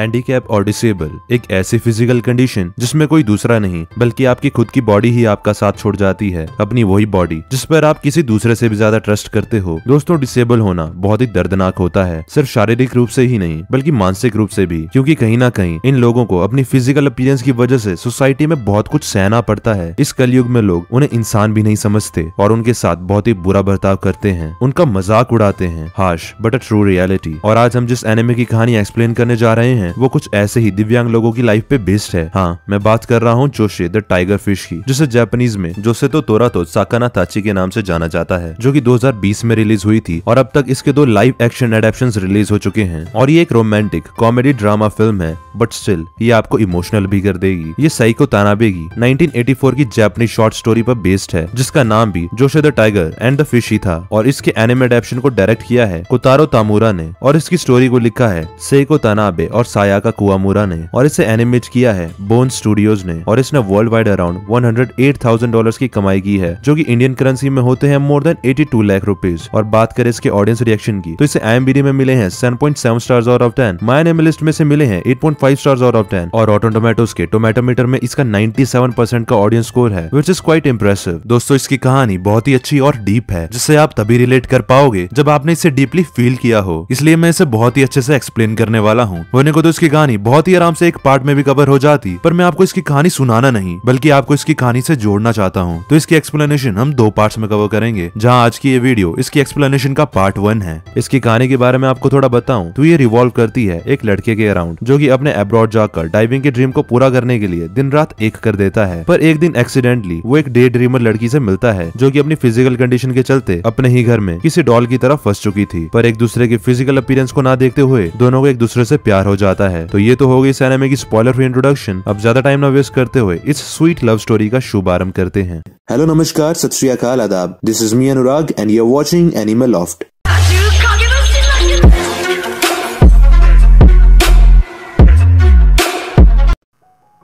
handicap और disable एक ऐसी फिजिकल कंडीशन जिसमें कोई दूसरा नहीं बल्कि आपकी खुद की बॉडी ही आपका साथ छोड़ जाती है अपनी वही बॉडी जिस पर आप किसी दूसरे से भी ज्यादा ट्रस्ट करते हो दोस्तों डिसेबल होना बहुत ही दर्दनाक होता है सिर्फ शारीरिक रूप से ही नहीं बल्कि मानसिक रूप से भी क्योंकि कहीं ना कहीं इन लोगों को अपनी फिजिकल अपीयरेंस की वजह से सोसाइटी में बहुत कुछ सहना पड़ता है इस कलयुग में लोग उन्हें इंसान भी नहीं समझते और उनके साथ बहुत ही बुरा बर्ताव करते हैं उनका मजाक उड़ाते हैं हाश बट अ ट्रू रियलिटी और आज हम जिस एनिमे की कहानी एक्सप्लेन करने जा रहे हैं हैं वो कुछ ऐसे ही दिव्यांग लोगों की लाइफ पे बेस्ड है हाँ मैं बात कर रहा हूँ जोशे द टाइगर फिश की जिसे जापानीज में जोसे तो तोरा तो साकाना ताची के नाम से जाना जाता है जो कि 2020 में रिलीज हुई थी और अब तक इसके दो लाइव एक्शन एडेप्शन रिलीज हो चुके हैं और ये एक रोमांटिक कॉमेडी ड्रामा फिल्म है बट स्टिल ये आपको इमोशनल भी कर देगी ये साइको तानाबे की 1984 की जैपनीज शॉर्ट स्टोरी पर बेस्ड है जिसका नाम भी Josee the tiger and the fish ही था और इसके एनिमे एडेप्शन को डायरेक्ट किया है कोतारो तामूरा ने और इसकी स्टोरी को लिखा है सेको तानाबे और साया का कुआमुरा ने और इसे एनिमेट किया है बोन स्टूडियोज ने और इसने world wide around one dollars की कमाई की है जो की इंडियन करेंसी में होते हैं मोर देन 82 लाख रुपीस और बात करें इसके ऑडियंस रिएक्शन की तो इसे आई में मिले हैं seven point seven stars out of ten MyAnimeList में से मिले हैं eight point five stars out of ten और ऑटो टोमेटोज के टोमेटोमीटर में इसका नाइन्टी सेवन परसेंट का ऑडियंस स्कोर है विच इज क्वाइट इम्प्रेसिव दोस्तों इसकी कहानी बहुत ही अच्छी और डीप है जिसे आप तभी रिलेट कर पाओगे जब आपने इसे डीपली फील किया हो इसलिए मैं इसे बहुत ही अच्छे से एक्सप्लेन करने वाला हूँ होने को को तो इसकी कहानी बहुत ही आराम से एक पार्ट में भी कवर हो जाती पर मैं आपको इसकी कहानी सुनाना नहीं बल्कि आपको इसकी कहानी से जोड़ना चाहता हूँ तो इसकी एक्सप्लेनेशन हम दो पार्ट में कवर करेंगे जहाँ आज की ये वीडियो इसकी एक्सप्लेनेशन का पार्ट वन है इसकी कहानी के बारे में आपको थोड़ा बताऊँ तो ये रिवॉल्व करती है एक लड़के के अराउंड जो की अपने अब्रॉड जाकर डाइविंग के ड्रीम को पूरा करने के लिए दिन रात एक कर देता है पर एक दिन एक्सीडेंटली वो एक डे ड्रीमर लड़की से मिलता है जो की अपनी फिजिकल कंडीशन के चलते अपने ही घर में किसी डॉल की तरफ फंस चुकी थी पर एक दूसरे के फिजिकल अपीयरेंस को ना देखते हुए दोनों को एक दूसरे से प्यार हो जाता जाता है तो ये तो हो गई इस एनिमे की स्पॉइलर फ्री इंट्रोडक्शन अब ज्यादा टाइम ना वेस्ट करते हुए इस स्वीट लव स्टोरी का शुभारंभ करते हैं हेलो नमस्कार सत आदाब this is me Anurag and you are watching Anime Loft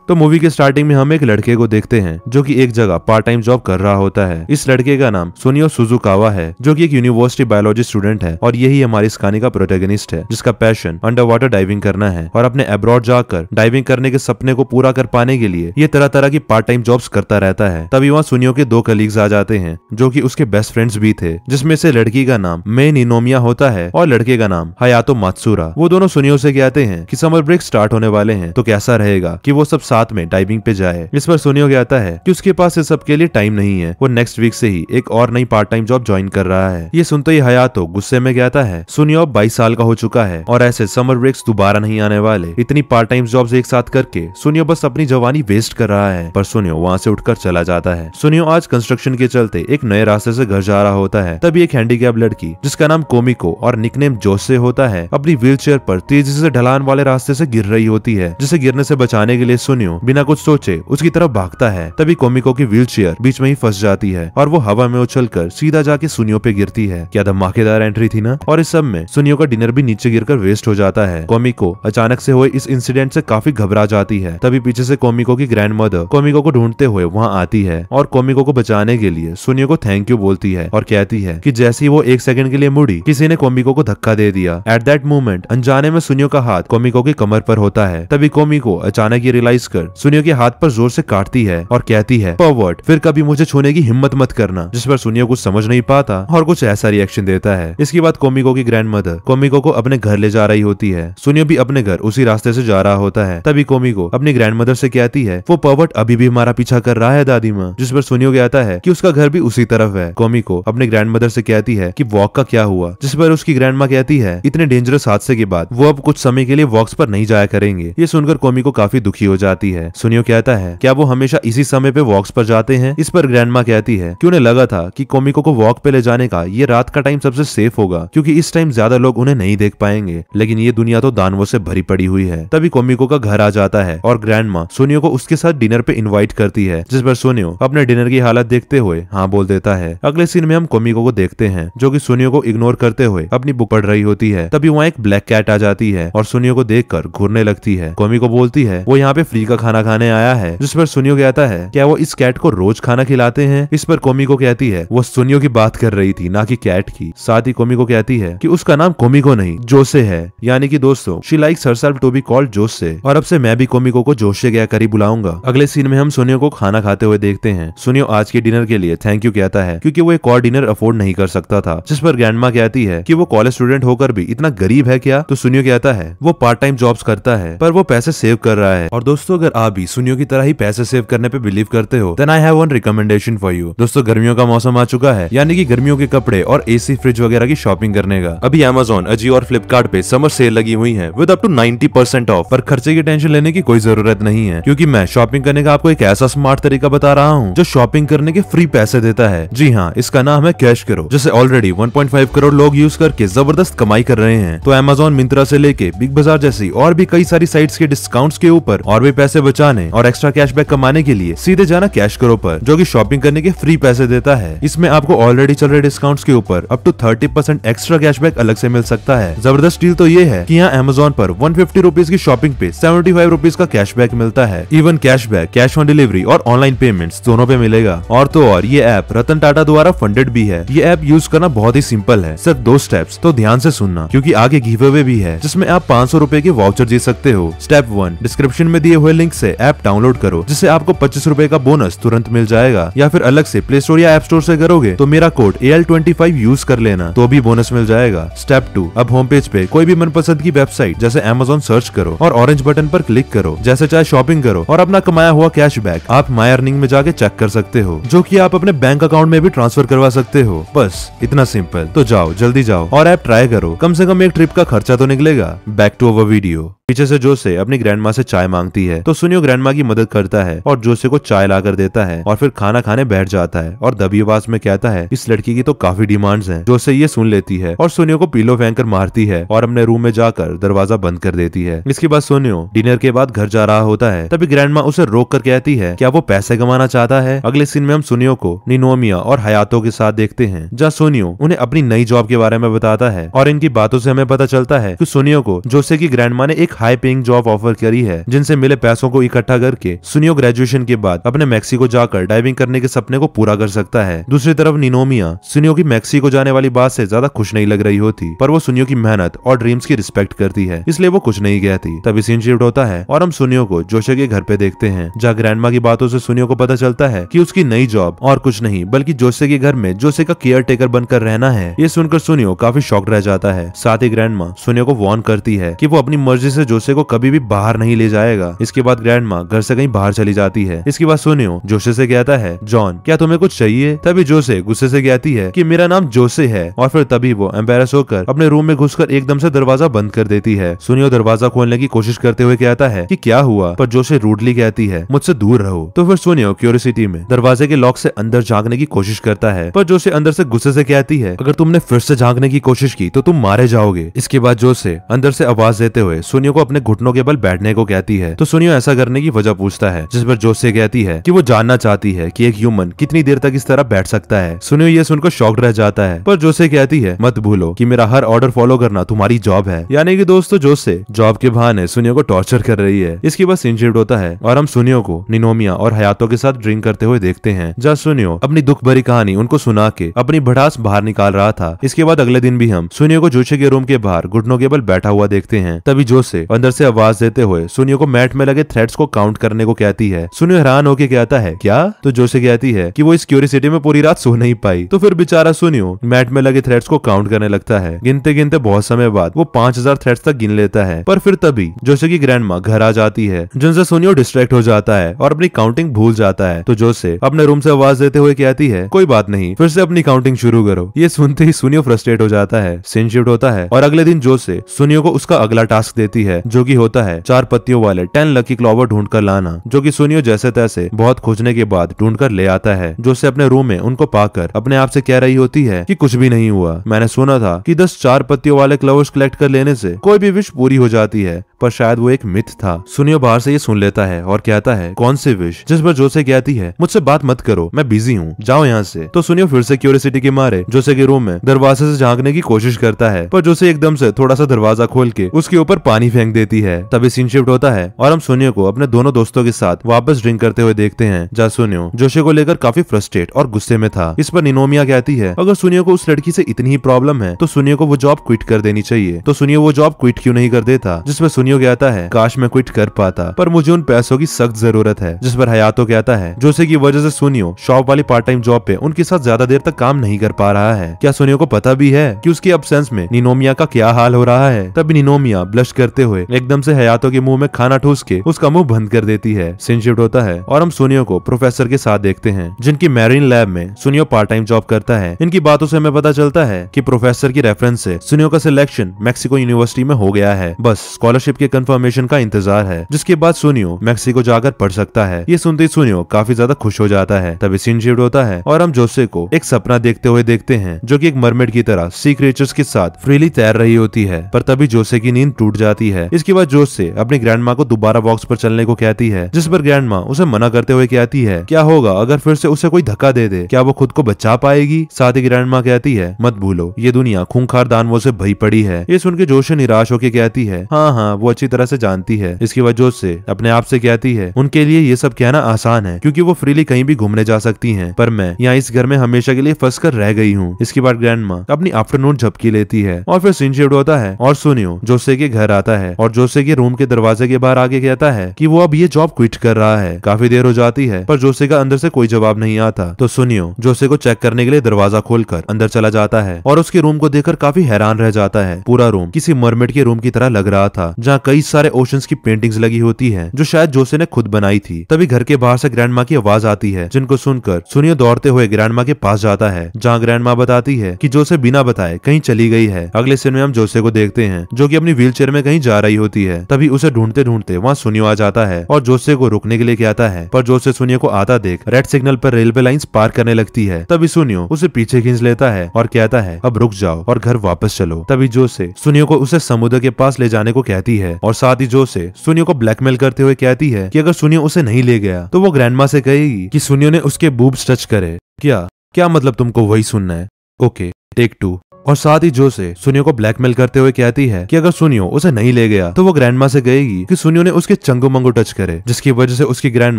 तो मूवी के स्टार्टिंग में हम एक लड़के को देखते हैं जो कि एक जगह पार्ट टाइम जॉब कर रहा होता है इस लड़के का नाम सुनियो सुजुकावा है जो कि एक यूनिवर्सिटी बायोलॉजी स्टूडेंट है और यही हमारी इस कहानी का प्रोटेगनिस्ट है जिसका पैशन अंडर वाटर डाइविंग करना है और अपने अब्रॉड जाकर डाइविंग करने के सपने को पूरा कर पाने के लिए ये तरह तरह की पार्ट टाइम जॉब्स करता रहता है तभी वहाँ सुनियो के दो कलीग्स आ जाते हैं जो की उसके बेस्ट फ्रेंड्स भी थे जिसमे से लड़की का नाम मेन इनोमिया होता है और लड़के का नाम हयातो मातसूरा वो दोनों सुनियो से कहते हैं की समर ब्रेक स्टार्ट होने वाले हैं तो कैसा रहेगा की वो सब साथ में डाइविंग पे जाए इस पर सोनियो कहता है कि उसके पास इस सब के लिए टाइम नहीं है वो नेक्स्ट वीक से ही एक और नई पार्ट टाइम जॉब ज्वाइन कर रहा है ये सुनते ही हयातो गुस्से में कहता है सुनियो अब बाईस साल का हो चुका है और ऐसे समर ब्रेक्स दोबारा नहीं आने वाले इतनी पार्ट टाइम जॉब एक साथ करके सुनियो बस अपनी जवानी वेस्ट कर रहा है पर सुनियो वहाँ से उठकर चला जाता है सुनियो आज कंस्ट्रक्शन के चलते एक नए रास्ते से घर जा रहा होता है तभी एक हैंडीकैप लड़की जिसका नाम कोमिको और निकनेम से होता है अपनी व्हील चेयर पर तेजी से ढलान वाले रास्ते से गिर रही होती है जिसे गिरने से बचाने के लिए सुनियो कोमियो बिना कुछ सोचे उसकी तरफ भागता है तभी कोमिको की व्हील बीच में ही फंस जाती है और वो हवा में उछल कर सीधा जाके सुनियो पे गिरती है क्या धमाकेदार एंट्री थी ना और इस सब में सुनियो का डिनर भी नीचे गिर वेस्ट हो जाता है कोमिको अचानक से हुए इस इंसिडेंट से काफी घबरा जाती है तभी पीछे से कोमिको की ग्रैंड मदर कोमिको को ढूंढते हुए वहाँ आती है और कोमिको को बचाने के लिए सुनियो को थैंक यू बोलती है और कहती है की जैसे ही वो एक सेकंड के लिए मुड़ी किसी ने कोमिको को धक्का दे दिया एट दैट मोमेंट अनजाने में सुनियो का हाथ कोमिको की कमर पर होता है तभी कोमिको अचानक ये रियलाइज कर सुनियो के हाथ पर जोर से काटती है और कहती है पवर्ट फिर कभी मुझे छूने की हिम्मत मत करना जिस पर सुनियो कुछ समझ नहीं पाता और कुछ ऐसा रिएक्शन देता है इसके बाद कोमिको की ग्रैंड मदर कोमिको को अपने घर ले जा रही होती है सुनियो भी अपने घर उसी रास्ते से जा रहा होता है तभी कोमिको अपनी ग्रैंड मदर से कहती है वो पवर्ट अभी भी हमारा पीछा कर रहा है दादी माँ जिस पर सुनियो कहता है की उसका घर भी उसी तरफ है कोमिको अपने ग्रैंड मदर से कहती है की वॉक का क्या हुआ जिस पर उसकी ग्रैंड माँ कहती है इतने डेंजरस हादसे के बाद वो अब कुछ समय के लिए वॉक्स पर नहीं जाया करेंगे ये सुनकर कोमिको काफी दुखी हो जाती जाती है सुनियो कहता है क्या वो हमेशा इसी समय पे वॉक्स पर जाते हैं इस पर माँ कहती है की उन्हें लगा था की कोमिको को वॉक पे ले जाने का ये रात का टाइम सबसे सेफ होगा क्यूँकी इस टाइम ज्यादा लोग उन्हें नहीं देख पाएंगे लेकिन ये दुनिया तो दानवों से भरी पड़ी हुई है तभी कोमिको का घर आ जाता है और ग्रैंड माँ सोनियो को उसके साथ डिनर पे इन्वाइट करती है जिस पर सोनियो अपने डिनर की हालत देखते हुए हाँ बोल देता है अगले सीन में हम कोमिको को देखते हैं जो की सोनियो को इग्नोर करते हुए अपनी बुक पढ़ रही होती है तभी वहाँ एक ब्लैक कैट आ जाती है और सोनियो को देख घूरने लगती है कोमिको बोलती है वो यहाँ पे फ्री का का खाना खाने आया है जिस पर सुनियो कहता है क्या वो इस कैट को रोज खाना खिलाते हैं इस पर कोमी को कहती है वो सुनियो की बात कर रही थी ना कि कैट की साथ ही कोमी को कहती है कि उसका नाम कोमिको नहीं जोसे है यानी कि दोस्तों she like herself to be called Josee और अब से मैं भी कोमिको को जोशे गया करीब बुलाऊंगा अगले सीन में हम सुनियो को खाना खाते हुए देखते हैं सुनियो आज के डिनर के लिए थैंक यू कहता है क्योंकि वो एक और डिनर अफोर्ड नहीं कर सकता था जिस पर ग्रैंडमा कहती है कि वो कॉलेज स्टूडेंट होकर भी इतना गरीब है क्या तो सुनियो कहता है वो पार्ट टाइम जॉब्स करता है पर वो पैसे सेव कर रहा है और दोस्तों अगर आप भी सुनियो की तरह ही पैसे सेव करने पे बिलीव करते हो then I have one recommendation for you दोस्तों गर्मियों का मौसम आ चुका है यानी कि गर्मियों के कपड़े और एसी फ्रिज वगैरह की शॉपिंग करने का अभी अमेजोन अजी और फ्लिपकार्ट पे समर सेल लगी हुई है with up to ninety percent off पर खर्चे की टेंशन लेने की कोई जरूरत नहीं है क्यूँकी मैं शॉपिंग करने का आपको एक ऐसा स्मार्ट तरीका बता रहा हूँ जो शॉपिंग करने के फ्री पैसे देता है जी हाँ इसका नाम है कैश करो जिसे ऑलरेडी वन करोड़ लोग यूज करके जबरदस्त कमाई कर रहे हैं तो अमेजोन मिंत्रा से लेके बिग बाजार जैसी और भी कई सारी साइट्स के डिस्काउंट्स के ऊपर और भी पैसे बचाने और एक्स्ट्रा कैशबैक कमाने के लिए सीधे जाना कैश करो पर जो कि शॉपिंग करने के फ्री पैसे देता है इसमें आपको ऑलरेडी चल रहे डिस्काउंट्स के ऊपर up to thirty percent extra cashback अलग से मिल सकता है जबरदस्त डील तो ये है कि यहाँ अमेजोन पर वन फिफ्टी रुपीज की शॉपिंग पे सेवेंटी फाइव रुपीज का कैशबैक मिलता है even cashback cash on delivery और ऑनलाइन पेमेंट दोनों पे मिलेगा और तो और ये ऐप रतन टाटा द्वारा फंडेड भी है ये ऐप यूज करना बहुत ही सिंपल है सिर्फ दो स्टेप्स तो ध्यान से सुनना क्योंकि आगे गिव अवे भी है जिसमें आप पाँच सौ रूपए के वाउचर जीत सकते हो स्टेप वन डिस्क्रिप्शन में दिए हुए लिंक से ऐप डाउनलोड करो जिससे आपको पच्चीस रूपए का बोनस तुरंत मिल जाएगा या फिर अलग से प्ले स्टोर या एप स्टोर से करोगे तो मेरा कोड ए यूज कर लेना तो भी बोनस मिल जाएगा स्टेप टू अब होम पेज पे कोई भी मनपसंद की वेबसाइट जैसे अमेजोन सर्च करो और ऑरेंज बटन पर क्लिक करो जैसे चाहे शॉपिंग करो और अपना कमाया हुआ कैश बैक आप माई अर्निंग में जाके चेक कर सकते हो जो की आप अपने बैंक अकाउंट में भी ट्रांसफर करवा सकते हो बस इतना सिंपल तो जाओ जल्दी जाओ और ऐप ट्राई करो कम से कम एक ट्रिप का खर्चा तो निकलेगा बैक टू अवर वीडियो पीछे से जोसे अपनी ग्रैंड माँ से चाय मांगती है तो सुनियो ग्रैंड माँ की मदद करता है और जोसे को चाय ला कर देता है और फिर खाना खाने बैठ जाता है और दबी आवाज में कहता है इस लड़की की तो काफी डिमांड्स हैं जोसे ये सुन लेती है और सुनियो को पीलो फेंक कर मारती है और अपने रूम में जाकर दरवाजा बंद कर देती है इसके बाद सोनियो डिनर के बाद घर जा रहा होता है तभी ग्रैंड माँ उसे रोक कर कहती है क्या वो पैसे कमाना चाहता है अगले सीन में हम सुनियो को निनोमिया और हयातो के साथ देखते हैं जहाँ सोनियो उन्हें अपनी नई जॉब के बारे में बताता है और इनकी बातों से हमें पता चलता है की सोनियो को जोसे की ग्रैंड माँ ने एक हाई पेइंग जॉब ऑफर करी है जिनसे मिले पैसों को इकट्ठा करके सुनियो ग्रेजुएशन के बाद अपने मैक्सिको जाकर डाइविंग करने के सपने को पूरा कर सकता है दूसरी तरफ निनोमिया सुनियो की मैक्सिको जाने वाली बात से ज्यादा खुश नहीं लग रही होती पर वो सुनियो की मेहनत और ड्रीम्स की रिस्पेक्ट करती है इसलिए वो कुछ नहीं कहती तभी सीन शिफ्ट होता है और हम सुनियो को जोशे के घर पे देखते हैं जहाँ ग्रैंड की बातों से सुनियो को पता चलता है की उसकी नई जॉब और कुछ नहीं बल्कि जोशे के घर में जोशे का केयर टेकर बनकर रहना है ये सुनकर सुनियो काफी शॉक रह जाता है साथ ही ग्रैंड सुनियो को वार्न करती है की वो अपनी मर्जी से जोशे को कभी भी बाहर नहीं ले जाएगा इसके बाद ग्रैंड माँ घर से कहीं बाहर चली जाती है इसके बाद सोनियो जोशे से कहता है जॉन क्या तुम्हें कुछ चाहिए तभी जोशे गुस्से से कहती है की मेरा नाम जोशे है और फिर तभी वो एम्बेरस होकर अपने रूम में घुसकर एकदम से दरवाजा बंद कर देती है सुनियो दरवाजा खोलने की कोशिश करते हुए कहता है की क्या हुआ पर जोशे रूडली कहती है मुझसे दूर रहो तो फिर सुनियो क्यूरिसिटी में दरवाजे के लॉक से अंदर झाँकने की कोशिश करता है पर जोशे अंदर से गुस्से से कहती है अगर तुमने फिर से झाँकने की कोशिश की तो तुम मारे जाओगे इसके बाद जोशे अंदर से आवाज देते हुए सुनियो को अपने घुटनों के बल बैठने को कहती है तो सुनियो ऐसा करने की वजह पूछता है जिस पर जोश से कहती है कि वो जानना चाहती है कि एक ह्यूमन कितनी देर तक इस तरह बैठ सकता है सुनियो ये सुनकर शॉक रह जाता है पर जोसे कहती है मत भूलो कि मेरा हर ऑर्डर फॉलो करना तुम्हारी जॉब है यानी कि दोस्तों तो जोसे जॉब के बहाने सुनियो को टॉर्चर कर रही है इसके बाद इंजर्ड होता है और हम सुनियो को निनोमिया और हयातों के साथ ड्रिंक करते हुए देखते हैं जहाँ सुनियो अपनी दुख भरी कहानी उनको सुना के अपनी भड़ास बाहर निकाल रहा था इसके बाद अगले दिन भी हम सुनियो को जोशे के रूम के बाहर घुटनों के बल बैठा हुआ देखते हैं तभी से अंदर से आवाज देते हुए सुनियो को मैट में लगे थ्रेड्स को काउंट करने को कहती है सुनियो हैरान होकर कहता है क्या तो जोशी कहती है कि वो इस क्यूरिसिटी में पूरी रात सो नहीं पाई तो फिर बेचारा सुनियो मैट में लगे थ्रेड्स को काउंट करने लगता है गिनते गिनते बहुत समय बाद वो पांच हजार थ्रेड्स तक गिन लेता है पर फिर तभी जोसे की ग्रैंड माँ घर आ जाती है जिनसे सुनियो डिस्ट्रैक्ट हो जाता है और अपनी काउंटिंग भूल जाता है तो जोसे अपने रूम से आवाज देते हुए कहती है कोई बात नहीं फिर से अपनी काउंटिंग शुरू करो ये सुनते ही सुनियो फ्रस्ट्रेट हो जाता है सेंशिफ्ट होता है और अगले दिन जोसे सुनियो को उसका अगला टास्क देती है है जो की होता है चार पत्तियों वाले टेन लकी क्लॉवर ढूंढ कर लाना जो की सुनियो जैसे तैसे बहुत खोजने के बाद ढूंढ कर ले आता है जो उसे अपने रूम में उनको पाकर अपने आप से कह रही होती है कि कुछ भी नहीं हुआ मैंने सुना था कि दस चार पत्तियों वाले क्लोवर्स कलेक्ट कर लेने से कोई भी विश पूरी हो जाती है पर शायद वो एक मिथ था सुनियो बाहर से ये सुन लेता है और कहता है कौन सी विश जिस पर जोसे कहती है मुझसे बात मत करो मैं बिजी हूँ जाओ यहाँ से तो सुनियो फिर से क्यूरियसिटी के मारे जोसे के रूम में दरवाजे से झांकने की कोशिश करता है पर जोसे एकदम से थोड़ा सा दरवाजा खोल के उसके ऊपर पानी फेंक देती है तभी सीन शिफ्ट होता है और हम सुनियो को अपने दोनों दोस्तों के साथ वापस ड्रिंक करते हुए देखते हैं जहाँ सुनियो जोशे को लेकर काफी फ्रस्ट्रेट और गुस्से में था इस पर निनोमिया कहती है अगर सुनियो को उस लड़की से इतनी ही प्रॉब्लम है तो सुनियो को वो जॉब क्विट कर देनी चाहिए तो सुनियो वो जॉब क्विट क्यों नहीं कर देता जिसमें मुनियो कहता है काश मैं क्विट कर पाता पर मुझे उन पैसों की सख्त जरूरत है जिस पर हयातो कहता है जोसे की वजह से सुनियो शॉप वाली पार्ट टाइम जॉब पे उनके साथ ज्यादा देर तक काम नहीं कर पा रहा है क्या सुनियो को पता भी है की उसकी अबसेंस में निनोमिया का क्या हाल हो रहा है तभी निनोमिया ब्लश करते हुए एकदम से हयातो के मुंह में खाना ठूस के उसका मुंह बंद कर देती है सिन होता है और हम सोनियो को प्रोफेसर के साथ देखते हैं जिनकी मैरिन लैब में सुनियो पार्ट टाइम जॉब करता है इनकी बातों से हमें पता चलता है कि प्रोफेसर की रेफरेंस से सुनियो का सिलेक्शन मेक्सिको यूनिवर्सिटी में हो गया है बस स्कॉलरशिप स्कॉलरशिप के कंफर्मेशन का इंतजार है जिसके बाद सुनियो मैक्सिको जाकर पढ़ सकता है ये सुनते ही सुनियो काफी ज्यादा खुश हो जाता है तभी सीन शिफ्ट होता है और हम जोसे को एक सपना देखते हुए देखते हैं जो की एक मरमेड की तरह सी क्रिएचर्स के साथ फ्रीली तैर रही होती है पर तभी जोसे की नींद टूट जाती है इसके बाद जोसे अपनी ग्रैंड माँ को दोबारा वॉक्स पर चलने को कहती है जिस पर ग्रैंड माँ उसे मना करते हुए कहती है क्या होगा अगर फिर से उसे कोई धक्का दे दे क्या वो खुद को बचा पाएगी साथ ही ग्रैंड माँ कहती है मत भूलो ये दुनिया खूंखार दानवों से भई पड़ी है ये सुन के जोशे निराश होकर कहती है हाँ हाँ वो वो अच्छी तरह से जानती है इसकी वजह से अपने आप से कहती है उनके लिए ये सब कहना आसान है क्योंकि वो फ्रीली कहीं भी घूमने जा सकती है पर मैं यहाँ इस घर में हमेशा के लिए फंस कर रह गई हूँ इसके बाद ग्रैंड माँ अपनी आफ्टरनून झपकी लेती है और फिर सीन शिफ्ट होता है और सुनियो जोसे के घर आता है और जोसे के रूम के दरवाजे के बाहर आगे कहता है की वो अब ये जॉब क्विट कर रहा है काफी देर हो जाती है पर जोसे का अंदर से कोई जवाब नहीं आता तो सुनियो जोसे को चेक करने के लिए दरवाजा खोलकर अंदर चला जाता है और उसके रूम को देखकर काफी हैरान रह जाता है पूरा रूम किसी मरमेट के रूम की तरह लग रहा था जहाँ जहाँ कई सारे ओशन की पेंटिंग लगी होती है जो शायद जोसे ने खुद बनाई थी तभी घर के बाहर से ग्रैंड की आवाज आती है जिनको सुनकर सुनियो दौड़ते हुए ग्रैंड के पास जाता है जहाँ ग्रैंड बताती है की जोसे बिना बताए कहीं चली गई है अगले सिन में हम जोसे को देखते हैं जो की अपनी व्हील में कहीं जा रही होती है तभी उसे ढूंढते ढूंढते वहाँ सुनियो आ जाता है और जोसे को रुकने के लिए कहता है पर जोसे सुनियो को आता देख रेड सिग्नल पर रेलवे लाइन पार करने लगती है तभी सुनियो उसे पीछे खींच लेता है और कहता है अब रुक जाओ और घर वापस चलो तभी जोसे सुनियो को उसे समुद्र के पास ले जाने को कहती है है और साथ ही जो से सुनियो को ब्लैकमेल करते हुए कहती है कि अगर सुनियो उसे नहीं ले गया तो वो ग्रैंडमा से कहेगी कि सुनियो ने उसके बूब्स टच करे क्या क्या मतलब तुमको वही सुनना है ओके टेक टू और साथ ही जो से सुनियो को ब्लैकमेल करते हुए कहती है कि अगर सुनियो उसे नहीं ले गया तो वो ग्रैंड माँ से गएगी कि सुनियो ने उसके चंगो मंगो टच करे जिसकी वजह से उसकी ग्रैंड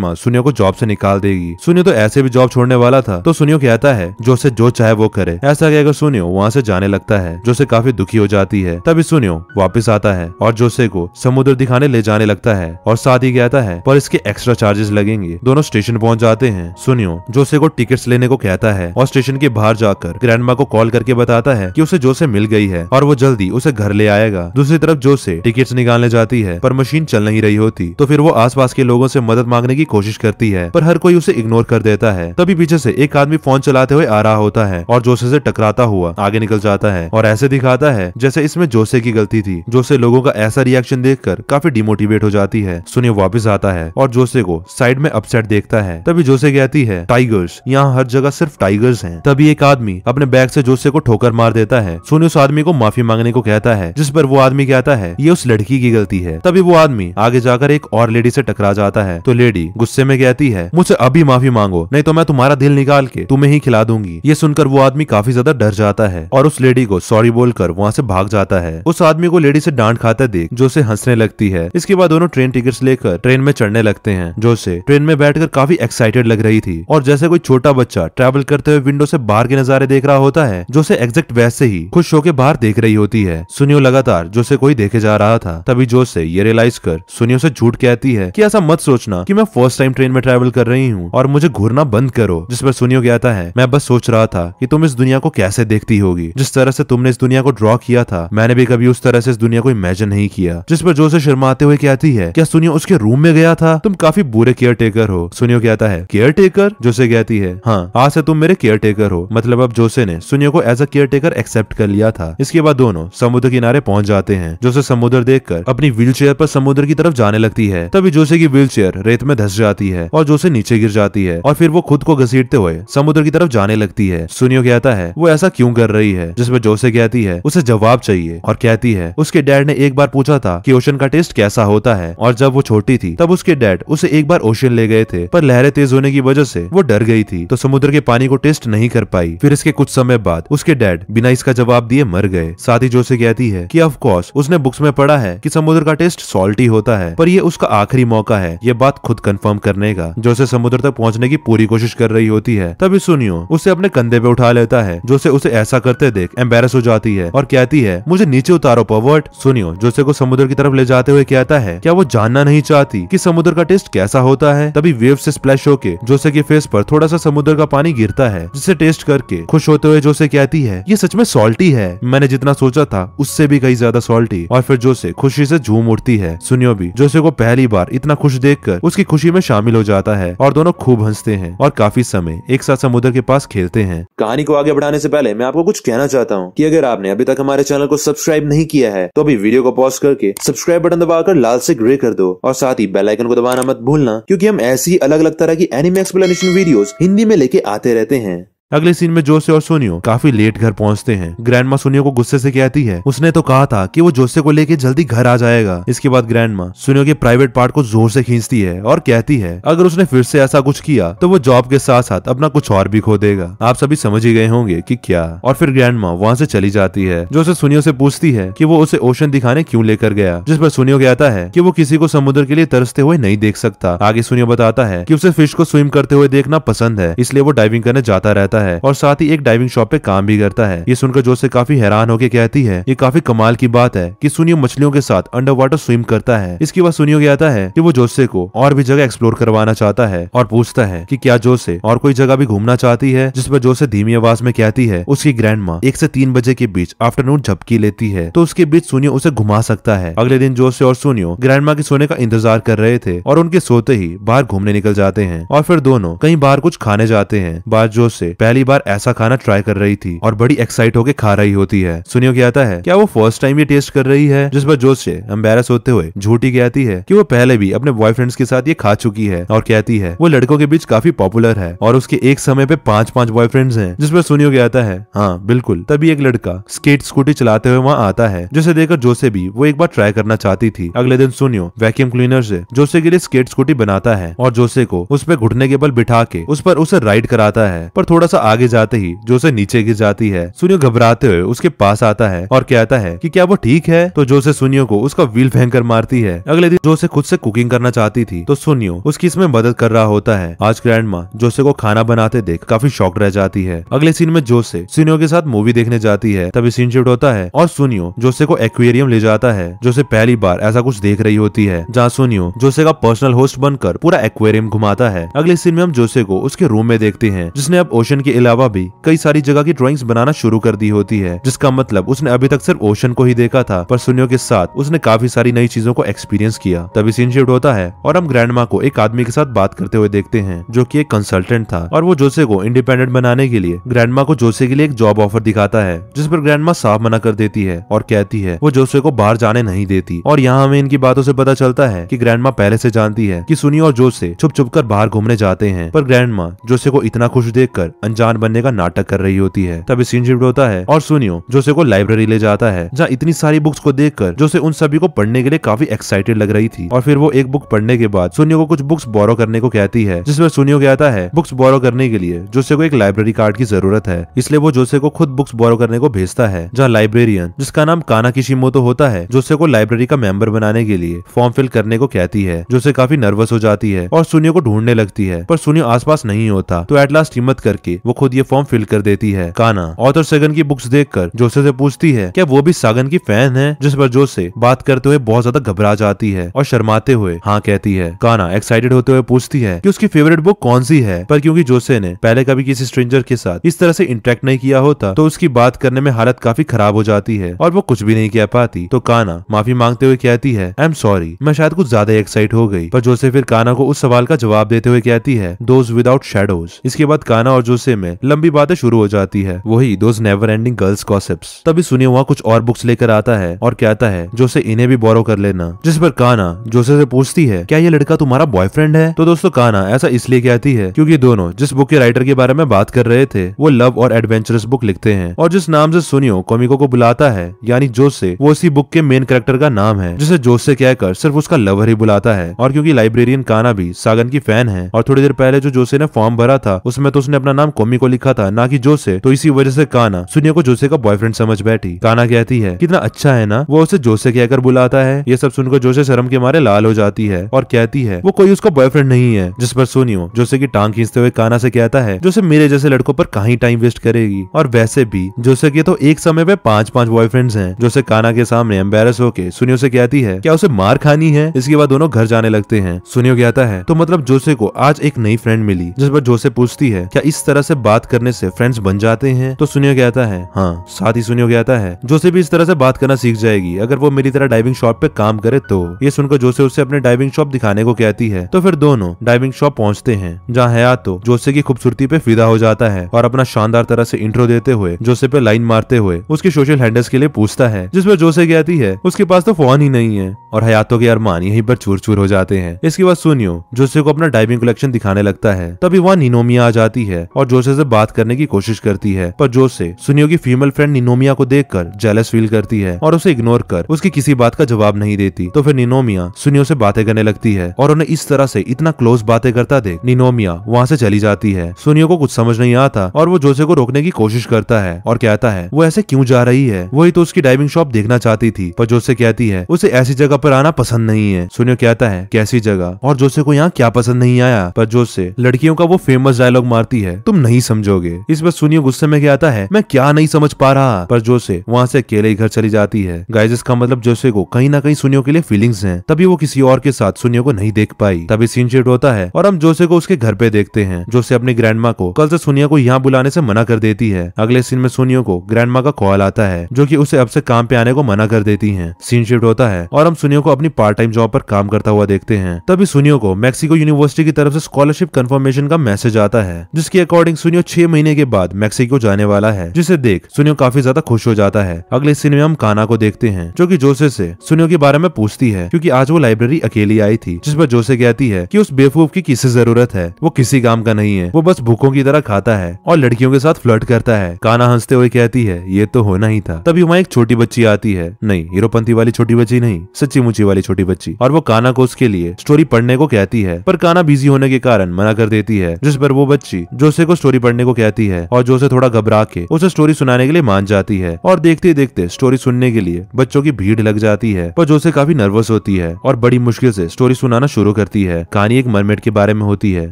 माँ सुनियो को जॉब से निकाल देगी सुनियो तो ऐसे भी जॉब छोड़ने वाला था तो सुनियो कहता है जो से जो चाहे वो करे ऐसा कहकर सुनियो वहाँ से जाने लगता है जो से काफी दुखी हो जाती है तभी सुनियो वापिस आता है और जोसे को समुद्र दिखाने ले जाने लगता है और साथ ही कहता है पर इसके एक्स्ट्रा चार्जेस लगेंगे दोनों स्टेशन पहुंच जाते हैं सुनियो जोसे को टिकट्स लेने को कहता है और स्टेशन के बाहर जाकर ग्रैंड को कॉल करके बताता है कि उसे जोसे मिल गई है और वो जल्दी उसे घर ले आएगा दूसरी तरफ जोसे टिकट निकालने जाती है पर मशीन चल नहीं रही होती तो फिर वो आसपास के लोगों से मदद मांगने की कोशिश करती है पर हर कोई उसे इग्नोर कर देता है तभी पीछे से एक आदमी फोन चलाते हुए आ रहा होता है और जोसे से टकराता हुआ आगे निकल जाता है और ऐसे दिखाता है जैसे इसमें जोसे की गलती थी जोसे लोगों का ऐसा रिएक्शन देख काफी डिमोटिवेट हो जाती है सुनिए वापिस आता है और जोसे को साइड में अपसेट देखता है तभी जोसे कहती है टाइगर्स यहाँ हर जगह सिर्फ टाइगर्स है तभी एक आदमी अपने बैग से जोसे को ठोकर मार देता देता है सोनी उस आदमी को माफी मांगने को कहता है जिस पर वो आदमी कहता है ये उस लड़की की गलती है तभी वो आदमी आगे जाकर एक और लेडी से टकरा जाता है तो लेडी गुस्से में कहती है मुझसे अभी माफी मांगो नहीं तो मैं तुम्हारा दिल निकाल के तुम्हें ही खिला दूंगी ये सुनकर वो आदमी काफी ज्यादा डर जाता है और उस लेडी को सॉरी बोलकर वहाँ से भाग जाता है उस आदमी को लेडी से डांट खाता देख जो उसे हंसने लगती है इसके बाद दोनों ट्रेन टिकट लेकर ट्रेन में चढ़ने लगते हैं जो उसे ट्रेन में बैठकर काफी एक्साइटेड लग रही थी और जैसे कोई छोटा बच्चा ट्रेवल करते हुए विंडो से बाहर के नजारे देख रहा होता है जो उसे एग्जैक्ट वैसे से ही खुश होकर बाहर देख रही होती है सुनियो लगातार जो से कोई देखे जा रहा था तभी जोश से ये रियलाइज कर सुनियो से झूठ कहती है कि ऐसा मत सोचना कि मैं फर्स्ट टाइम ट्रेन में ट्रेवल कर रही हूँ और मुझे घूरना बंद करो जिस पर सुनियो कहता है मैं बस सोच रहा था कि तुम इस दुनिया को कैसे देखती होगी जिस तरह से तुमने इस दुनिया को ड्रॉ किया था मैंने भी कभी उस तरह से इस दुनिया को इमेजिन नहीं किया जिस पर जोश शर्माते हुए कहती है क्या सुनियो उसके रूम में गया था तुम काफी बुरे केयर टेकर हो सुनियो कहता है केयर टेकर जोसे कहती है हाँ आज से तुम मेरे केयर टेकर हो मतलब अब जोसे ने सुनियो को as a caretaker accept कर लिया था इसके बाद दोनों समुद्र किनारे पहुंच जाते हैं जोसे समुद्र कर अपनी व्हील चेयर पर समुद्र की तरफ जाने लगती है तभी जोसे की व्हील चेयर रेत में धस जाती है और जोसे नीचे गिर जाती है और फिर वो खुद को घसीटते हुए समुद्र की तरफ जाने लगती है सुनियो कहता है वो ऐसा क्यों कर रही है जिसमें जोसे कहती है उसे जवाब चाहिए और कहती है उसके डैड ने एक बार पूछा था की ओशन का टेस्ट कैसा होता है और जब वो छोटी थी तब उसके डैड उसे एक बार ओशन ले गए थे पर लहरें तेज होने की वजह से वो डर गई थी तो समुद्र के पानी को टेस्ट नहीं कर पाई फिर इसके कुछ समय बाद उसके डैड बिना बिना इसका जवाब दिए मर गए साथ ही जोसे कहती है की ऑफकोर्स उसने बुक्स में पढ़ा है की समुद्र का टेस्ट सॉल्टी होता है पर यह उसका आखिरी मौका है ये बात खुद कंफर्म करने का जोसे समुद्र तक पहुँचने की पूरी कोशिश कर रही होती है तभी सुनियो उसे अपने कंधे पे उठा लेता है जोसे उसे ऐसा करते देख एम्बेस हो जाती है और कहती है मुझे नीचे उतारो पवर्ट सुनियो जोसे को समुद्र की तरफ ले जाते हुए कहता है क्या वो जानना नहीं चाहती की समुद्र का टेस्ट कैसा होता है तभी वेव से स्प्लैश होके जोसे के फेस पर थोड़ा सा समुद्र का पानी गिरता है जिसे टेस्ट करके खुश होते हुए जोसे कहती है ये सच उसमें सॉल्टी है मैंने जितना सोचा था उससे भी कहीं ज्यादा सॉल्टी और फिर जोसे खुशी से झूम उठती है सुनियो भी जोसे को पहली बार इतना खुश देख उसकी खुशी में शामिल हो जाता है और दोनों खूब हंसते हैं और काफी समय एक साथ समुद्र के पास खेलते हैं कहानी को आगे बढ़ाने से पहले मैं आपको कुछ कहना चाहता हूँ कि अगर आपने अभी तक हमारे चैनल को सब्सक्राइब नहीं किया है तो अभी वीडियो को पॉज करके सब्सक्राइब बटन दबाकर लाल से ग्रे कर दो और साथ ही बेलाइकन को दबाना मत भूलना क्यूँकी हम ऐसी अलग अलग तरह की anime explanation video videos Hindi में लेके आते रहते हैं अगले सीन में जोसे और सोनियो काफी लेट घर पहुंचते हैं ग्रैंडमा सोनियो को गुस्से से कहती है उसने तो कहा था कि वो जोसे को लेके जल्दी घर आ जाएगा इसके बाद ग्रैंडमा सोनियो के प्राइवेट पार्ट को जोर से खींचती है और कहती है अगर उसने फिर से ऐसा कुछ किया तो वो जॉब के साथ साथ अपना कुछ और भी खो देगा आप सभी समझ ही गए होंगे की क्या और फिर ग्रैंडमा वहाँ से चली जाती है जोसे सुनियो से पूछती है की वो उसे ओशन दिखाने क्यूँ लेकर गया जिस पर सुनियो कहता है की वो किसी को समुद्र के लिए तरसते हुए नहीं देख सकता आगे सुनियो बताता है की उसे फिश को स्विम करते हुए देखना पसंद है इसलिए वो डाइविंग करने जाता रहता करता है और साथ ही एक डाइविंग शॉप पे काम भी करता है ये सुनकर से काफी हैरान होकर कहती है ये काफी कमाल की बात है की सुनियो मछलियों के साथ अंडर वाटर स्विम करता है इसके बाद सुनियो कहता है की वो जोसे को और भी जगह एक्सप्लोर करवाना चाहता है और पूछता है की क्या जोसे और कोई जगह भी घूमना चाहती है जिस पर जोसे धीमी आवाज में कहती है उसकी ग्रैंड माँ एक से तीन बजे के बीच आफ्टरनून झपकी लेती है तो उसके बीच सुनियो उसे घुमा सकता है अगले दिन जोसे और सुनियो ग्रैंड माँ के सोने का इंतजार कर रहे थे और उनके सोते ही बाहर घूमने निकल जाते हैं और फिर दोनों कहीं बाहर कुछ खाने जाते हैं बाहर जोसे पहली बार ऐसा खाना ट्राई कर रही थी और बड़ी एक्साइट होकर खा रही होती है सुनियो क्या आता है क्या वो फर्स्ट टाइम ये टेस्ट कर रही है जिस पर जोश से अम्बेरस होते हुए झूठी कहती है की वो पहले भी अपने बॉयफ्रेंड्स के साथ ये खा चुकी है और कहती है वो लड़कों के बीच काफी पॉपुलर है और उसके एक समय पे पांच पांच बॉयफ्रेंड्स हैं जिस पर सुनियो कहता है हाँ बिल्कुल तभी एक लड़का स्केट स्कूटी चलाते हुए वहाँ आता है जिसे देखकर जोसे भी वो एक बार ट्राई करना चाहती थी अगले दिन सुनियो वैक्यूम क्लीनर से जोसे के लिए स्केट स्कूटी बनाता है और जोसे को उस पर घुटने के बल बिठा के उस पर उसे राइड कराता है पर थोड़ा सा सा तो आगे जाते ही जोसे नीचे गिर जाती है सुनियो घबराते हुए उसके पास आता है और कहता है की क्या वो ठीक है तो जोसे सुनियो को उसका व्हील फेंक कर मारती है अगले दिन जोसे खुद से कुकिंग करना चाहती थी तो सुनियो उसकी इसमें मदद कर रहा होता है आज ग्रैंड माँ जोसे को खाना बनाते देख काफी शौक रह जाती है अगले सीन में जोसे सुनियो के साथ मूवी देखने जाती है तभी सीन शिफ्ट होता है और सुनियो जोसे को एक्वेरियम ले जाता है जोसे पहली बार ऐसा कुछ देख रही होती है जहाँ सुनियो जोसे का पर्सनल होस्ट बनकर पूरा एक्वेरियम घुमाता है अगले सीन में हम जोसे को उसके रूम में देखते हैं जिसने अब ओशन की के अलावा भी कई सारी जगह की ड्रॉइंग्स बनाना शुरू कर दी होती है जिसका मतलब उसने अभी तक सिर्फ ओशन को ही देखा था पर सुनियो के साथ उसने काफी सारी नई चीजों को एक्सपीरियंस किया तभी सीन शिफ्ट होता है और हम ग्रैंड को एक आदमी के साथ बात करते हुए देखते हैं जो की एक कंसल्टेंट था और वो जोसे को इंडिपेंडेंट बनाने के लिए ग्रैंड को जोसे के लिए एक जॉब ऑफर दिखाता है जिस पर ग्रैंड साफ मना कर देती है और कहती है वो जोसे को बाहर जाने नहीं देती और यहाँ हमें इनकी बातों से पता चलता है कि ग्रैंड पहले से जानती है कि सुनियो और जोसे छुप छुप कर बाहर घूमने जाते हैं पर ग्रैंड जोसे को इतना खुश देखकर जान बनने का नाटक कर रही होती है तभी सीन शिफ्ट होता है और सुनियो जोसे को लाइब्रेरी ले जाता है जहाँ इतनी सारी बुक्स को देख जो जोसे उन सभी को पढ़ने के लिए काफी एक्साइटेड लग रही थी और फिर वो एक बुक पढ़ने के बाद सुनियो को कुछ बुक्स बोरो करने को कहती है जिसमें सुनियो कहता है बुक्स बोरो करने के लिए जोसे को एक लाइब्रेरी कार्ड की जरूरत है इसलिए वो जोसे को खुद बुक्स बोरो करने को भेजता है जहाँ लाइब्रेरियन जिसका नाम काना तो होता है जोसे को लाइब्रेरी का मेंबर बनाने के लिए फॉर्म फिल करने को कहती है जोसे काफी नर्वस हो जाती है और सुनियो को ढूंढने लगती है पर सुनियो आसपास नहीं होता तो एट लास्ट हिम्मत करके वो खुद ये फॉर्म फिल कर देती है काना ऑथर सगन की बुक्स देख कर जोसे से पूछती है क्या वो भी सागन की फैन है जिस पर जोसे बात करते हुए बहुत ज्यादा घबरा जाती है और शर्माते हुए हाँ कहती है काना एक्साइटेड होते हुए पूछती है की उसकी फेवरेट बुक कौन सी है पर क्यूँकी जोसे ने पहले कभी किसी स्ट्रेंजर के साथ इस तरह से इंटरेक्ट नहीं किया होता तो उसकी बात करने में हालत काफी खराब हो जाती है और वो कुछ भी नहीं कह पाती तो काना माफी मांगते हुए कहती है आई एम सॉरी मैं शायद कुछ ज्यादा एक्साइट हो गई पर जोसे फिर काना को उस सवाल का जवाब देते हुए कहती है दोज विदाउट शेडोज इसके बाद काना और जोसे गुस्से में लंबी बातें शुरू हो जाती है वही those never ending girls gossips तभी सुनी वहाँ कुछ और बुक्स लेकर आता है और कहता है जोसे इन्हें भी बोरो कर लेना जिस पर काना जोसे से पूछती है क्या ये लड़का तुम्हारा बॉयफ्रेंड है तो दोस्तों काना ऐसा इसलिए कहती है क्योंकि दोनों जिस बुक के राइटर के बारे में बात कर रहे थे वो लव और एडवेंचरस बुक लिखते हैं और जिस नाम से सुनियो कॉमिको को बुलाता है यानी जोसे वो इसी बुक के मेन कैरेक्टर का नाम है जिसे जोसे कहकर सिर्फ उसका लवर ही बुलाता है और क्योंकि लाइब्रेरियन काना भी सागन की फैन है और थोड़ी देर पहले जो जोसे ने फॉर्म भरा था उसमें तो उसने अपना नाम कोमी को लिखा था ना कि जोसे तो इसी वजह से काना सुनिया को जोसे का बॉयफ्रेंड समझ बैठी काना कहती है कितना अच्छा है ना वो उसे जोसे कहकर बुलाता है ये सब सुनकर जोसे शर्म के मारे लाल हो जाती है और कहती है वो कोई उसका बॉयफ्रेंड नहीं है जिस पर सुनियो जोसे की टांग खींचते हुए काना से कहता है जोसे मेरे जैसे लड़कों पर कहा टाइम वेस्ट करेगी और वैसे भी जोसे के तो एक समय में पांच पांच बॉयफ्रेंड्स हैं जोसे काना के सामने एम्बेरस होके सुनियो से कहती है क्या उसे मार खानी है इसके बाद दोनों घर जाने लगते हैं सुनियो कहता है तो मतलब जोसे को आज एक नई फ्रेंड मिली जिस पर जोसे पूछती है क्या इस तरह से बात करने से फ्रेंड्स बन जाते हैं तो सुनियो कहता है हाँ साथ ही सुनियो कहता है जोसे भी इस तरह से बात करना सीख जाएगी अगर वो मेरी तरह डाइविंग शॉप पे काम करे तो ये सुनकर जोसे उसे अपने डाइविंग शॉप दिखाने को कहती है तो फिर दोनों डाइविंग शॉप पहुंचते हैं जहाँ है तो जोसे की खूबसूरती पे फिदा हो जाता है और अपना शानदार तरह से इंट्रो देते हुए जोसे पे लाइन मारते हुए उसके सोशल हैंडल्स के लिए पूछता है पर जोसे कहती है उसके पास तो फोन ही नहीं है और हयातो के अरमान यहीं पर चूर चूर हो जाते हैं इसके बाद सुनियो जोसे को अपना डाइविंग कलेक्शन दिखाने लगता है तभी वहाँ निनोमिया आ जाती है और जोसे से बात करने की कोशिश करती है पर जोसे सुनियो की फीमेल फ्रेंड निनोमिया को देख कर जेलस फील करती है और उसे इग्नोर कर उसकी किसी बात का जवाब नहीं देती तो फिर निनोमिया सुनियो से बातें करने लगती है और उन्हें इस तरह से इतना क्लोज बातें करता देख निनोमिया वहाँ से चली जाती है सुनियो को कुछ समझ नहीं आता और वो जोसे को रोकने की कोशिश करता है और कहता है वो ऐसे क्यों जा रही है वही तो उसकी डाइविंग शॉप देखना चाहती थी पर जोसे कहती है उसे ऐसी जगह पर आना पसंद नहीं है सुनियो कहता है कैसी जगह और जोसे को यहाँ क्या पसंद नहीं आया पर जोसे लड़कियों का वो फेमस डायलॉग मारती है तुम नहीं समझोगे इस बार सुनियो गुस्से में क्या आता है मैं क्या नहीं समझ पा रहा पर जोसे वहाँ से अकेले ही घर चली जाती है गाइज इसका मतलब जोसे को कहीं ना कहीं सुनियो के लिए फीलिंग्स हैं तभी वो किसी और के साथ सुनियो को नहीं देख पाई तभी सीन शिफ्ट होता है और हम जोसे को उसके घर पे देखते हैं जोसे अपनी ग्रैंड को कल से सुनिया को यहाँ बुलाने से मना कर देती है अगले सीन में सुनियो को ग्रैंड का कॉल आता है जो की उसे अब से काम पे आने को मना कर देती है सीन शिफ्ट होता है और हम सुनियो को अपनी पार्ट टाइम जॉब पर काम करता हुआ देखते हैं तभी सुनियो को मैक्सिको यूनिवर्सिटी की तरफ से स्कॉलरशिप कंफर्मेशन का मैसेज आता है जिसके अकॉर्डिंग सुनियो छह महीने के बाद मैक्सिको जाने वाला है जिसे देख सुनियो काफी ज्यादा खुश हो जाता है अगले सीन में हम काना को देखते हैं जो की जोसे से सुनियो के बारे में पूछती है क्यूँकी आज वो लाइब्रेरी अकेली आई थी जिस पर जोसे कहती है की उस बेवकूफ की किसी जरूरत है वो किसी काम का नहीं है वो बस भूखों की तरह खाता है और लड़कियों के साथ फ्लर्ट करता है काना हंसते हुए कहती है ये तो होना ही था तभी वहाँ एक छोटी बच्ची आती है नहीं हीरोपंथी वाली छोटी बच्ची नहीं सच्ची मुची वाली छोटी बच्ची और वो काना को उसके लिए स्टोरी पढ़ने को कहती है पर काना बिजी होने के कारण मना कर देती है जिस पर वो बच्ची जोसे को स्टोरी पढ़ने को कहती है और जो उसे थोड़ा घबरा के उसे स्टोरी सुनाने के लिए मान जाती है और देखते देखते स्टोरी सुनने के लिए बच्चों की भीड़ लग जाती है पर जोसे काफी नर्वस होती है और बड़ी मुश्किल से स्टोरी सुनाना शुरू करती है कहानी एक मरमेट के बारे में होती है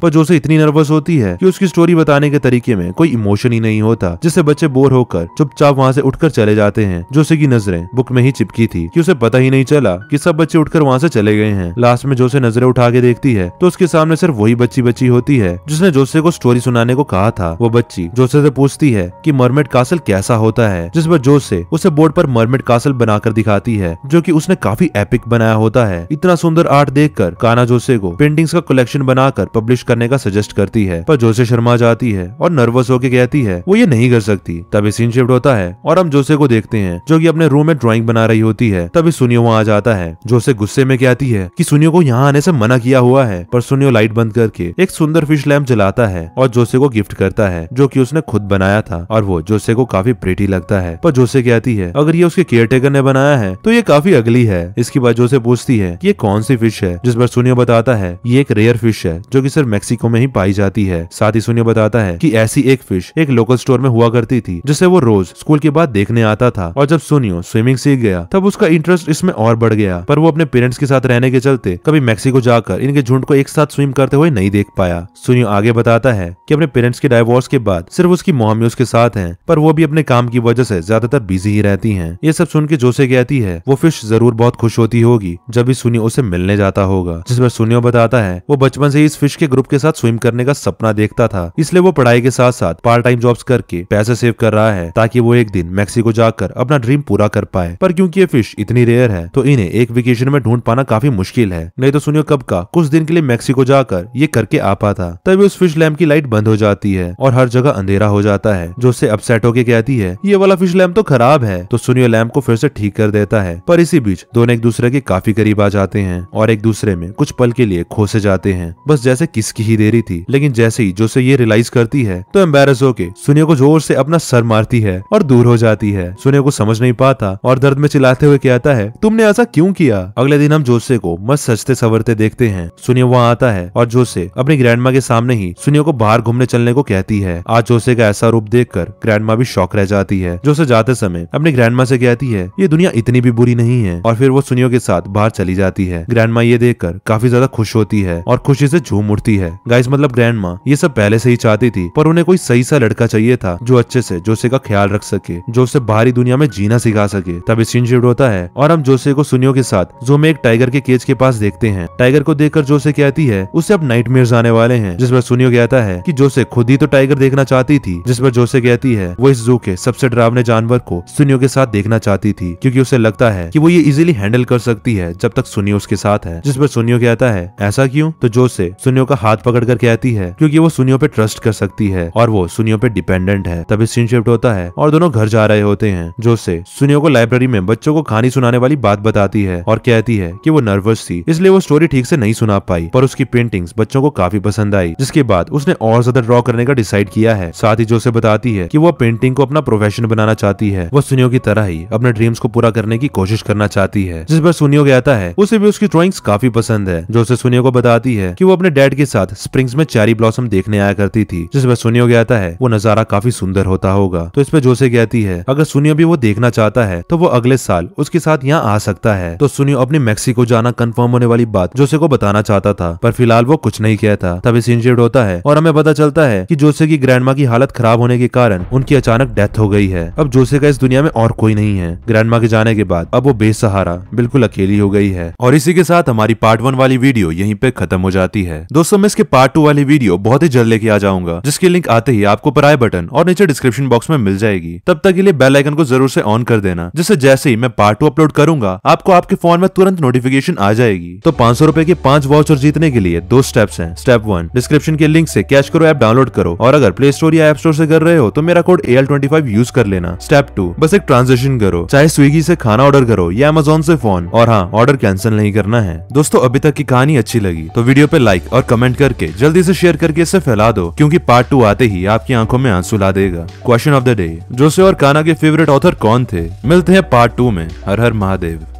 पर जोसे इतनी नर्वस होती है कि उसकी स्टोरी बताने के तरीके में कोई इमोशन ही नहीं होता जिससे बच्चे बोर होकर चुपचाप वहाँ से उठकर चले जाते हैं जोसे की नजरें बुक में ही चिपकी थी कि उसे पता ही नहीं चला कि सब बच्चे उठकर वहाँ से चले गए हैं लास्ट में जोसे नजरें उठा के देखती है तो उसके सामने सिर्फ वही बच्ची बच्ची होती है जिसने जोसे को स्टोरी सुनाने को कहा कहा था वो बच्ची जोसे से पूछती है कि मरमेड कासल कैसा होता है जिस पर जोसे उसे बोर्ड पर मरमेड कासल बनाकर दिखाती है जो कि उसने काफी एपिक बनाया होता है इतना सुंदर आर्ट देखकर काना जोसे को पेंटिंग्स का कलेक्शन बनाकर पब्लिश करने का सजेस्ट करती है पर जोसे शर्मा जाती है और नर्वस होकर कहती है वो ये नहीं कर सकती तभी सीन शिफ्ट होता है और हम जोसे को देखते हैं जो की अपने रूम में ड्रॉइंग बना रही होती है तभी सुनियो वहाँ आ जाता है जोसे गुस्से में कहती है की सुनियो को यहाँ आने से मना किया हुआ है पर सुनियो लाइट बंद करके एक सुंदर फिश लैम्प जलाता है और जोसे को गिफ्ट गिफ्ट करता है जो कि उसने खुद बनाया था और वो जोसे को काफी प्रेटी लगता है पर जोसे कहती है अगर ये उसके केयर टेकर ने बनाया है तो ये काफी अगली है इसके बाद जोसे पूछती है ये कौन सी फिश है जिस पर सुनियो बताता है ये एक रेयर फिश है जो की सिर्फ मेक्सिको में ही पाई जाती है साथ ही सुनियो बताता है की ऐसी एक फिश एक लोकल स्टोर में हुआ करती थी जिसे वो रोज स्कूल के बाद देखने आता था और जब सुनियो स्विमिंग सीख गया तब उसका इंटरेस्ट इसमें और बढ़ गया पर वो अपने पेरेंट्स के साथ रहने के चलते कभी मैक्सिको जाकर इनके झुंड को एक साथ स्विम करते हुए नहीं देख पाया सुनियो आगे बताता है कि अपने पेरेंट्स पेरेंट्स के डाइवोर्स के बाद सिर्फ उसकी मोहम्मी उसके साथ है पर वो भी अपने काम की वजह से ज्यादातर बिजी ही रहती है ये सब सुन के जोसे कहती है वो फिश जरूर बहुत खुश होती होगी जब भी सुनियो उसे मिलने जाता होगा जिसमें सुनियो बताता है वो बचपन से इस फिश के ग्रुप के साथ स्विम करने का सपना देखता था इसलिए वो पढ़ाई के साथ साथ पार्ट टाइम जॉब्स करके पैसे सेव कर रहा है ताकि वो एक दिन मैक्सिको जाकर अपना ड्रीम पूरा कर पाए पर क्योंकि ये फिश इतनी रेयर है तो इन्हें एक वेकेशन में ढूंढ पाना काफी मुश्किल है नहीं तो सुनियो कब का कुछ दिन के लिए मैक्सिको जाकर ये करके आ पाता तभी उस फिश लैम्प की लाइट बंद हो जाती जाती है और हर जगह अंधेरा हो जाता है जो उसे अपसेट होके कहती है ये वाला फिश लैम्प तो खराब है तो सुनियो लैम्प को फिर से ठीक कर देता है पर इसी बीच दोनों एक दूसरे के काफी करीब आ जाते हैं और एक दूसरे में कुछ पल के लिए खोसे जाते हैं बस जैसे किसकी ही देरी थी लेकिन जैसे ही से ये रियलाइज करती है तो एम्बेरस होके सुनियो को जोर से अपना सर मारती है और दूर हो जाती है सुनियो को समझ नहीं पाता और दर्द में चिल्लाते हुए कहता है तुमने ऐसा क्यों किया अगले दिन हम जोसे को मस्त सजते सवरते देखते हैं सुनियो वहाँ आता है और जोसे अपनी ग्रैंडमा के सामने ही सुनियो को बाहर घूमने चलने को कहती है आज जोसे का ऐसा रूप देख कर ग्रैंडमा भी शौक रह जाती है जोसे जाते समय अपने ग्रैंड से कहती है ये दुनिया इतनी भी बुरी नहीं है और फिर वो सुनियो के साथ बाहर चली जाती है ग्रैंड माँ ये देख काफी ज्यादा खुश होती है और खुशी से झूम उठती है गाइस मतलब माँ ये सब पहले से ही चाहती थी पर उन्हें कोई सही सा लड़का चाहिए था जो अच्छे से जोसे का ख्याल रख सके जो उसे बाहरी दुनिया में जीना सिखा सके तब सीन शिफ्ट होता है और हम जोसे को सुनियो के साथ जो में एक टाइगर के केज के पास देखते हैं टाइगर को देखकर जोसे कहती है उसे अब नाइट आने वाले हैं जिसमें सुनियो कहता है की जोसे खुद खुद तो टाइगर देखना चाहती थी जिस पर जोसे कहती है वो इस जू के सबसे डरावने जानवर को सुनियो के साथ देखना चाहती थी क्योंकि उसे लगता है कि वो ये इजीली हैंडल कर सकती है जब तक सुनियो उसके साथ है जिस पर सुनियो कहता है ऐसा क्यों तो जोसे सुनियो का हाथ पकड़ कर कहती है क्योंकि वो सुनियो पे ट्रस्ट कर सकती है और वो सुनियो पे डिपेंडेंट है तभी सीन शिफ्ट होता है और दोनों घर जा रहे होते हैं जोसे सुनियो को लाइब्रेरी में बच्चों को कहानी सुनाने वाली बात बताती है और कहती है की वो नर्वस थी इसलिए वो स्टोरी ठीक से नहीं सुना पाई पर उसकी पेंटिंग्स बच्चों को काफी पसंद आई जिसके बाद उसने और ज्यादा ड्रॉ कर करने का डिसाइड किया है साथ ही जोसे बताती है कि वो पेंटिंग को अपना प्रोफेशन बनाना चाहती है वो सुनियो की तरह ही अपने ड्रीम्स को पूरा करने की कोशिश करना चाहती है जिस पर सुनियो कहता है उसे भी उसकी ड्रॉइंग्स काफी पसंद है जोसे सुनियो को बताती है की वो अपने डैड के साथ स्प्रिंग्स में चेरी ब्लॉसम देखने आया करती थी जिस पर सुनियो कहता है वो नजारा काफी सुंदर होता होगा तो इस पर जोसे कहती है अगर सुनियो भी वो देखना चाहता है तो वो अगले साल उसके साथ यहाँ आ सकता है तो सुनियो अपने मैक्सिको जाना कंफर्म होने वाली बात जोसे को बताना चाहता था पर फिलहाल वो कुछ नहीं कहता तभी सीन होता है और हमें पता चलता है कि जोसे की ग्रैंड की हालत खराब होने के कारण उनकी अचानक डेथ हो गई है अब जोसे का इस दुनिया में और कोई नहीं है ग्रैंड के जाने के बाद अब वो बेसहारा बिल्कुल अकेली हो गई है और इसी के साथ हमारी पार्ट वन वाली वीडियो यहीं पे खत्म हो जाती है दोस्तों मैं इसके पार्ट टू वाली वीडियो बहुत ही जल्द लेके आ जाऊंगा जिसकी लिंक आते ही आपको पराए बटन और नीचे डिस्क्रिप्शन बॉक्स में मिल जाएगी तब तक के लिए बेल आइकन को जरूर से ऑन कर देना जिससे जैसे ही मैं पार्ट टू अपलोड करूंगा आपको आपके फोन में तुरंत नोटिफिकेशन आ जाएगी तो पांच सौ के पांच वाउचर जीतने के लिए दो स्टेप्स हैं स्टेप वन डिस्क्रिप्शन के लिंक से कैश करो ऐप डाउनलोड करो और अगर प्ले स्टोर या एप स्टोर से कर रहे हो तो मेरा कोड ए यूज कर लेना स्टेप टू बस एक ट्रांजेक्शन करो चाहे स्विगी से खाना ऑर्डर करो या अमेजोन से फोन और हाँ ऑर्डर कैंसिल नहीं करना है दोस्तों अभी तक की कहानी अच्छी लगी तो वीडियो पे लाइक और कमेंट करके जल्दी से शेयर करके इसे फैला दो क्योंकि पार्ट टू आते ही आपकी आंखों में आंसू ला देगा question of the day Josee और काना के फेवरेट ऑथर कौन थे मिलते हैं पार्ट टू में हर हर महादेव